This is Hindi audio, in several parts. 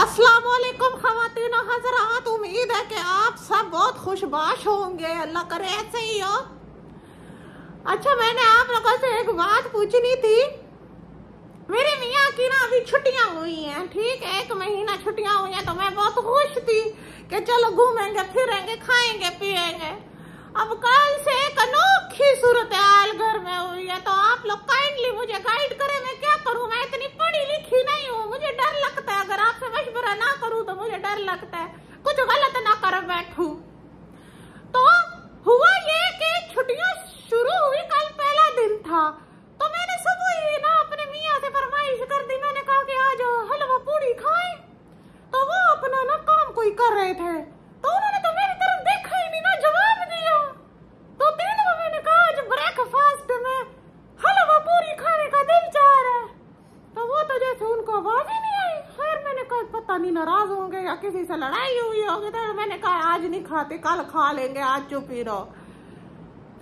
असलकुम खातिन हजरात उम्मीद है कि आप सब बहुत खुशबाश होंगे अल्लाह करे ऐसे ही हो अच्छा मैंने आप लोगों से एक बात पूछनी थी मेरे मियाँ की ना अभी छुट्टियां हुई हैं ठीक है एक महीना छुट्टियां हुई हैं तो मैं बहुत खुश थी कि चलो घूमेंगे फिरेंगे खाएंगे पिएंगे अब कल से एक अनोखी सूरत हाल घर में सकता है कुछ गलत ना कर बैठू तो हुआ ये कि छुट्टियां शुरू हुई कल पहला दिन था पता नहीं नाराज होंगे या किसी से लड़ाई हुई होगी तो मैंने कहा आज नहीं खाते कल खा लेंगे आज चुप ही रहो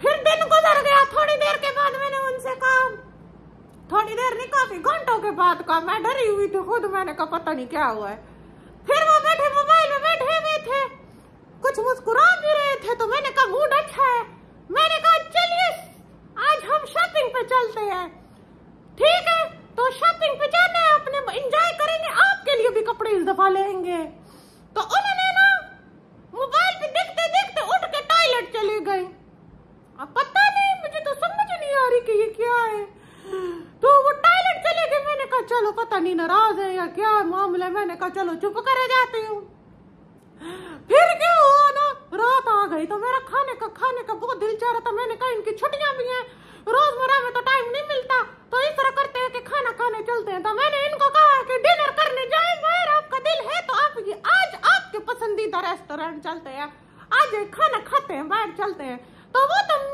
फिर दिन गुजर गया थोड़ी देर के बाद मैंने उनसे कहा थोड़ी देर नहीं काफी घंटों के बाद कहा मैं डरी हुई थी खुद मैंने कहा पता नहीं क्या हुआ है फिर वो बैठे मोबाइल में बैठे हुए थे कुछ मुस्कुरा भी रहे थे तो मैंने कहा मूड अच्छा है मैंने कहा चलिए आज हम शॉपिंग पे चलते हैं लेंगे तो उन्होंने ना मोबाइल पे देखते देखते उठ के टॉयलेट चले गए अब पता नहीं मुझे तो समझ नहीं आ रही कि ये क्या है तो वो टॉयलेट चले गए मैंने कहा चलो पता नहीं नाराज है या क्या है मामला मैंने कहा चलो चुप कर जाती हूँ फिर क्या हुआ ना रात आ गई तो मेरा खाने का खाने का बहुत दिल चाह रहा था मैंने कहा इनकी छुट्टियां भी हैं रोजमर्रा में तो टाइम नहीं मिलता आज खाना खाते हैं बाहर चलते हैं तो वो तुम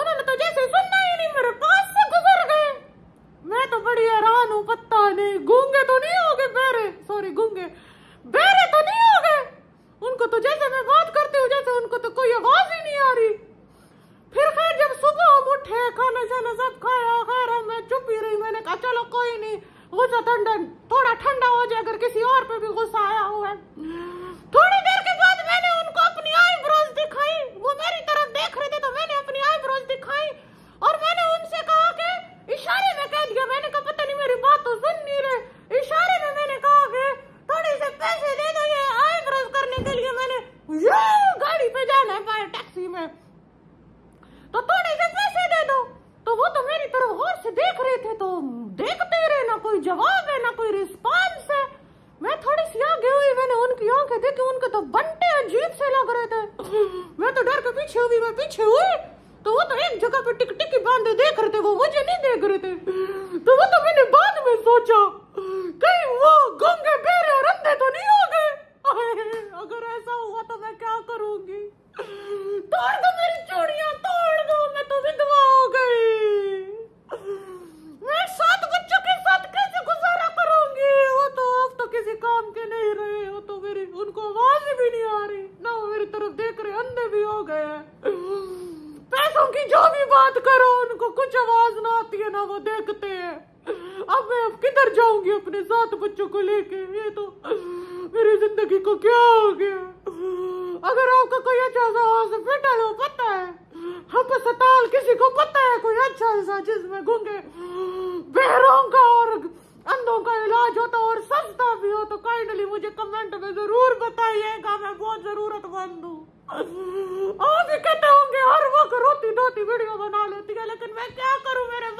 उन्होंने तो जैसे सुनना ही नहीं मेरे पास से गुजर गए मैं तो बड़ी हैरान हूँ पता नहीं गूंगे तो नहीं हो गए बेरे सॉरी गूंगे बेरे तो नहीं हो गए उनको तो जैसे मैं बात करती हूँ जैसे उनको तो कोई आवाज ही नहीं आ रही फिर खैर जब सुबह हम उठे खाना शाना सब खाया खैर मैं चुप ही रही मैंने कहा चलो कोई नहीं गुस्सा ठंडा थोड़ा ठंडा हो जाए अगर किसी और पे भी गुस्सा आया हुआ है थोड़ी चारों गौर से देख रहे थे तो देखते रहे ना कोई जवाब है ना कोई रिस्पांस है मैं थोड़ी सी आगे हुई मैंने उनकी आंखें देखी उनके तो बंटे अजीब से लग रहे थे मैं तो डर के पीछे हुई मैं पीछे हुई तो वो तो एक जगह पे टिक टिक बांधे देख रहे थे वो मुझे नहीं देख रहे थे तो वो तो मैंने बाद में सोचा बात करो उनको कुछ आवाज ना आती है ना वो देखते हैं अब मैं अब किधर जाऊंगी अपने सात बच्चों को लेके ये तो मेरी जिंदगी को क्या हो गया अगर आपका कोई अच्छा सा हॉस्पिटल हो तो पता है हम अस्पताल किसी को पता है कोई अच्छा सा जिसमें घूंगे बहरों का और अंधों का इलाज होता और सस्ता भी हो तो काइंडली मुझे कमेंट में जरूर बताइएगा मैं बहुत जरूरतमंद हूँ आप कहते होंगे हर वक्त रोती धोती वीडियो बना लेती है लेकिन मैं क्या करूं मेरे